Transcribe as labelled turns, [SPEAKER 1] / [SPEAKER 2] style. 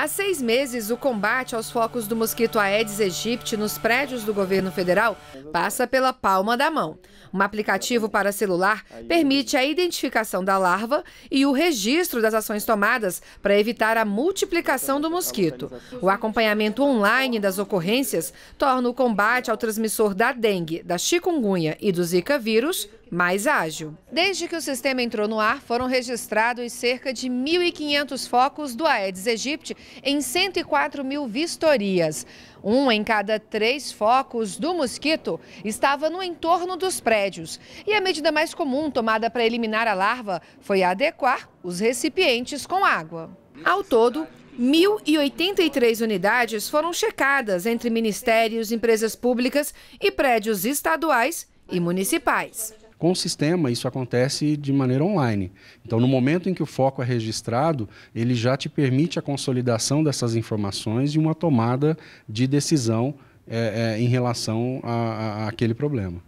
[SPEAKER 1] Há seis meses, o combate aos focos do mosquito Aedes aegypti nos prédios do governo federal passa pela palma da mão. Um aplicativo para celular permite a identificação da larva e o registro das ações tomadas para evitar a multiplicação do mosquito. O acompanhamento online das ocorrências torna o combate ao transmissor da dengue, da chikungunya e do zika vírus mais ágil. Desde que o sistema entrou no ar, foram registrados cerca de 1.500 focos do Aedes aegypti em 104 mil vistorias. Um em cada três focos do mosquito estava no entorno dos prédios. E a medida mais comum tomada para eliminar a larva foi adequar os recipientes com água. Ao todo, 1.083 unidades foram checadas entre ministérios, empresas públicas e prédios estaduais e municipais.
[SPEAKER 2] Com o sistema, isso acontece de maneira online. Então, no momento em que o foco é registrado, ele já te permite a consolidação dessas informações e uma tomada de decisão é, é, em relação àquele problema.